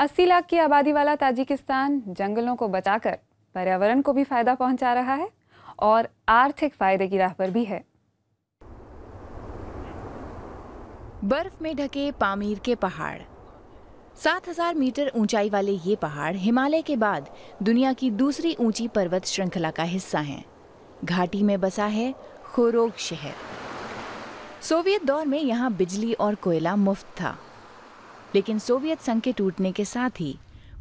अस्सी लाख की आबादी वाला ताजिकिस्तान जंगलों को बचाकर पर्यावरण को भी फायदा पहुंचा रहा है और आर्थिक फायदे की राह पर भी है बर्फ में ढके पामीर के पहाड़ 7000 मीटर ऊंचाई वाले ये पहाड़ हिमालय के बाद दुनिया की दूसरी ऊंची पर्वत श्रृंखला का हिस्सा हैं। घाटी में बसा है खोरोग शहर सोवियत दौर में यहाँ बिजली और कोयला मुफ्त था लेकिन सोवियत संघ के टूटने के साथ ही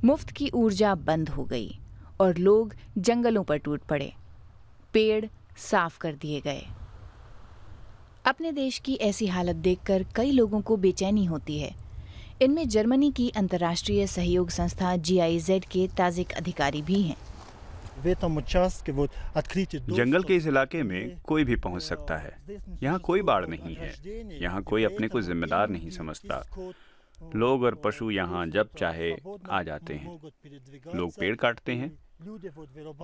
मुफ्त की ऊर्जा बंद हो गई और लोग जंगलों पर टूट पड़े पेड़ साफ कर दिए गए अपने देश की ऐसी हालत देखकर कई लोगों को बेचैनी होती है इनमें जर्मनी की अंतर्राष्ट्रीय सहयोग संस्था जीआईजेड के ताजिक अधिकारी भी हैं तो जंगल के इस इलाके में कोई भी पहुंच सकता है यहाँ कोई बाढ़ नहीं है यहाँ कोई अपने को तो जिम्मेदार नहीं समझता लोग और पशु यहाँ जब चाहे आ जाते हैं लोग पेड़ काटते हैं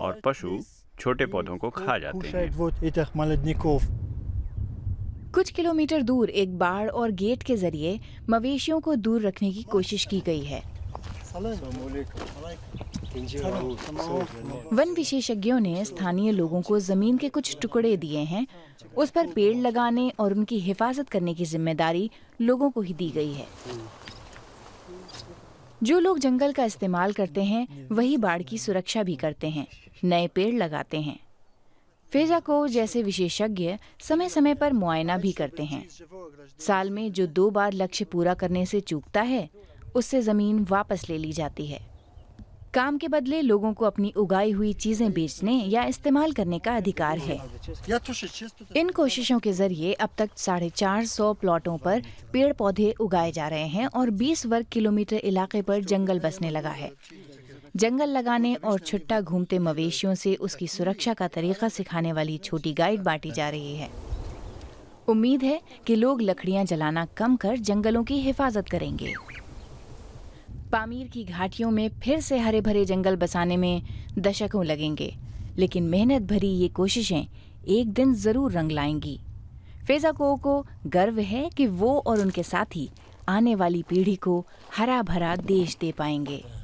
और पशु छोटे पौधों को खा जाते हैं कुछ किलोमीटर दूर एक बाढ़ और गेट के जरिए मवेशियों को दूर रखने की कोशिश की गई है वन विशेषज्ञों ने स्थानीय लोगों को जमीन के कुछ टुकड़े दिए हैं उस पर पेड़ लगाने और उनकी हिफाजत करने की जिम्मेदारी लोगों को ही दी गई है जो लोग जंगल का इस्तेमाल करते हैं वही बाढ़ की सुरक्षा भी करते हैं नए पेड़ लगाते हैं फेजा को जैसे विशेषज्ञ समय समय पर मुआयना भी करते हैं साल में जो दो बार लक्ष्य पूरा करने से चूकता है उससे जमीन वापस ले ली जाती है काम के बदले लोगों को अपनी उगाई हुई चीजें बेचने या इस्तेमाल करने का अधिकार है तो इन कोशिशों के जरिए अब तक साढ़े चार सौ प्लॉटों पर पेड़ पौधे उगाए जा रहे हैं और 20 वर्ग किलोमीटर इलाके पर जंगल बसने लगा है जंगल लगाने और छुट्टा घूमते मवेशियों से उसकी सुरक्षा का तरीका सिखाने वाली छोटी गाइड बांटी जा रही है उम्मीद है कि लोग लकड़ियां जलाना कम कर जंगलों की हिफाजत करेंगे पामीर की घाटियों में फिर से हरे भरे जंगल बसाने में दशकों लगेंगे लेकिन मेहनत भरी ये कोशिशें एक दिन ज़रूर रंग लाएंगी फेजा को, को गर्व है कि वो और उनके साथी आने वाली पीढ़ी को हरा भरा देश दे पाएंगे